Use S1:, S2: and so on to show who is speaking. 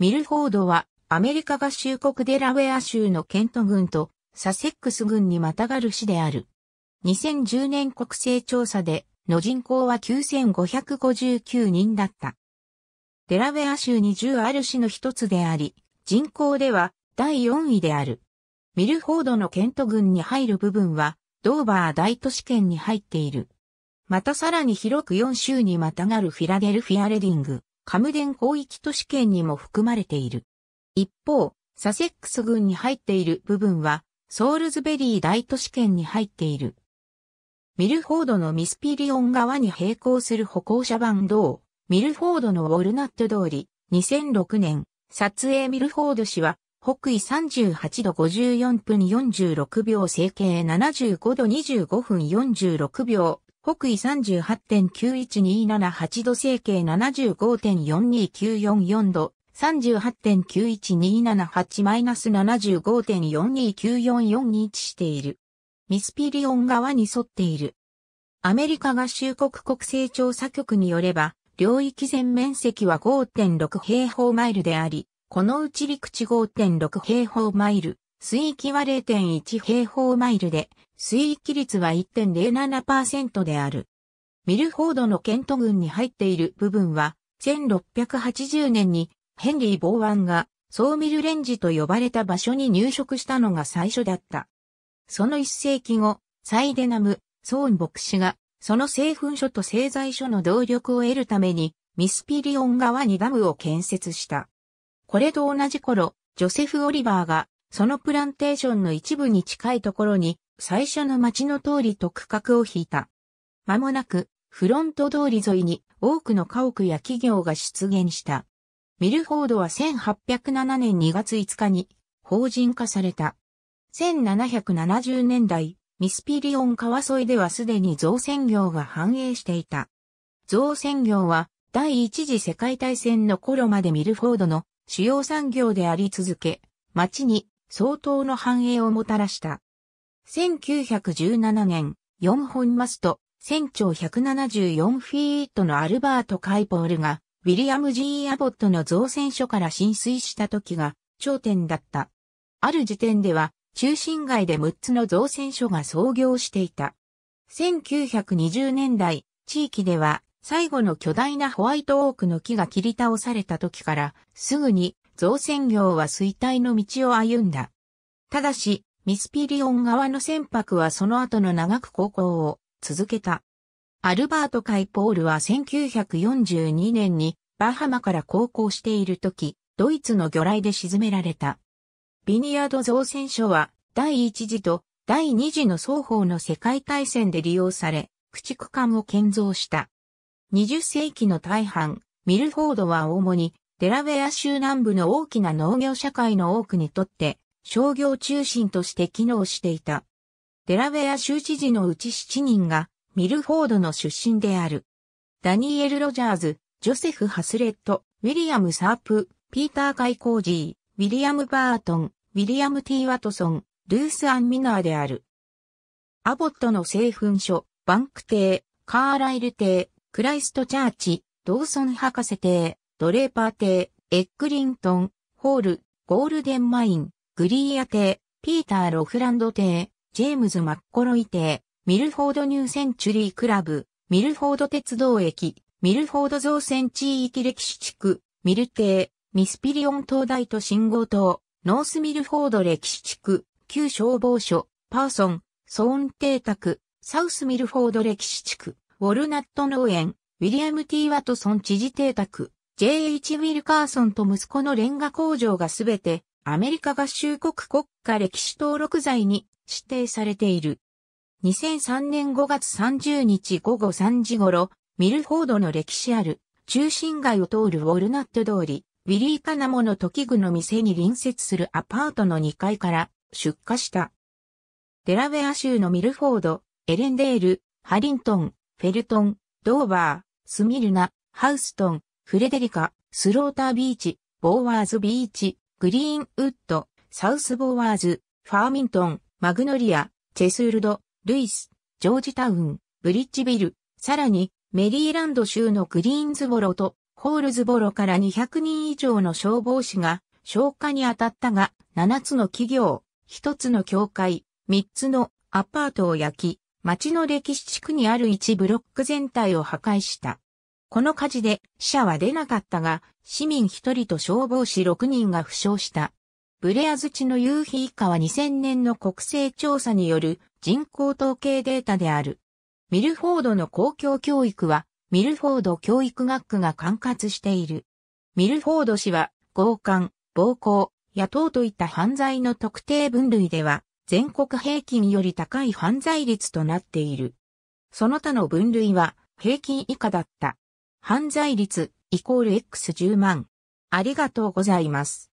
S1: ミルフォードはアメリカ合衆国デラウェア州のケント郡とサセックス郡にまたがる市である。2010年国勢調査での人口は9559人だった。デラウェア州に10ある市の一つであり、人口では第4位である。ミルフォードのケント郡に入る部分はドーバー大都市圏に入っている。またさらに広く4州にまたがるフィラデルフィアレディング、カムデン広域都市圏にも含まれている。一方、サセックス郡に入っている部分は、ソールズベリー大都市圏に入っている。ミルフォードのミスピリオン側に並行する歩行者番道、ミルフォードのウォルナット通り、2006年、撮影ミルフォード氏は、北緯38度54分46秒、整形75度25分46秒、北緯38.91278度整形75.42944度、38.91278-75.42944に位置している。ミスピリオン側に沿っている。アメリカ合衆国国勢調査局によれば、領域全面積は5.6平方マイルであり、このうち陸地5.6平方マイル、水域は0.1平方マイルで、水域率は1.07%である。ミルフォードのケント群に入っている部分は、1680年にヘンリー・ボーワンがソーミルレンジと呼ばれた場所に入植したのが最初だった。その一世紀後、サイデナム、ソーン牧師が、その製粉所と製材所の動力を得るために、ミスピリオン側にダムを建設した。これと同じ頃、ジョセフ・オリバーがそのプランテーションの一部に近いところに、最初の町の通りと区画を引いた。間もなく、フロント通り沿いに多くの家屋や企業が出現した。ミルフォードは1807年2月5日に法人化された。1770年代、ミスピリオン川沿いではすでに造船業が繁栄していた。造船業は第一次世界大戦の頃までミルフォードの主要産業であり続け、町に相当の繁栄をもたらした。1917年、4本マスト、船長174フィートのアルバート・カイポールが、ウィリアム・ジー・アボットの造船所から浸水した時が頂点だった。ある時点では、中心街で6つの造船所が創業していた。1920年代、地域では、最後の巨大なホワイトオークの木が切り倒された時から、すぐに造船業は衰退の道を歩んだ。ただし、ミスピリオン側の船舶はその後の長く航行を続けた。アルバート・カイ・ポールは1942年にバハマから航行している時、ドイツの魚雷で沈められた。ビニヤード造船所は第一次と第二次の双方の世界大戦で利用され、駆逐艦を建造した。20世紀の大半、ミルフォードは主にデラウェア州南部の大きな農業社会の多くにとって商業中心として機能していた。デラウェア州知事のうち7人がミルフォードの出身である。ダニエル・ロジャーズ、ジョセフ・ハスレット、ウィリアム・サープ、ピーター・カイ・コージー、ウィリアム・バートン、ウィリアム・ティー・ワトソン、ルース・アン・ミナーである。アボットの製粉所、バンク邸、カーライル邸、クライスト・チャーチ、ドーソン博士邸、ドレーパー邸、エッグリントン、ホール、ゴールデンマイン、グリーア邸、ピーター・ロフランド邸、ジェームズ・マッコロイ邸、ミルフォード・ニューセンチュリー・クラブ、ミルフォード鉄道駅、ミルフォード造船地域歴史地区、ミル邸、ミスピリオン灯台と信号灯、ノースミルフォード歴史地区、旧消防署、パーソン、ソーン邸宅、サウスミルフォード歴史地区、ウォルナット農園、ウィリアム・ティー・ワトソン知事邸宅、J.H. ウィルカーソンと息子のレンガ工場がすべてアメリカ合衆国国家歴史登録罪に指定されている。2003年5月30日午後3時頃、ミルフォードの歴史ある中心街を通るウォルナット通り、ウィリー・カナモの時具の店に隣接するアパートの2階から出火した。デラウェア州のミルフォード、エレンデール、ハリントン、フェルトン、ドーバー、スミルナ、ハウストン、フレデリカ、スロータービーチ、ボーワーズビーチ、グリーンウッド、サウスボーワーズ、ファーミントン、マグノリア、チェスールド、ルイス、ジョージタウン、ブリッジビル、さらにメリーランド州のグリーンズボロとホールズボロから200人以上の消防士が消火に当たったが、7つの企業、1つの教会、3つのアパートを焼き、町の歴史地区にある一ブロック全体を破壊した。この火事で死者は出なかったが、市民1人と消防士6人が負傷した。ブレアチの夕日以下は2000年の国勢調査による人口統計データである。ミルフォードの公共教育は、ミルフォード教育学区が管轄している。ミルフォード氏は、強姦、暴行、野党といった犯罪の特定分類では、全国平均より高い犯罪率となっている。その他の分類は、平均以下だった。犯罪率イコール X10 万。ありがとうございます。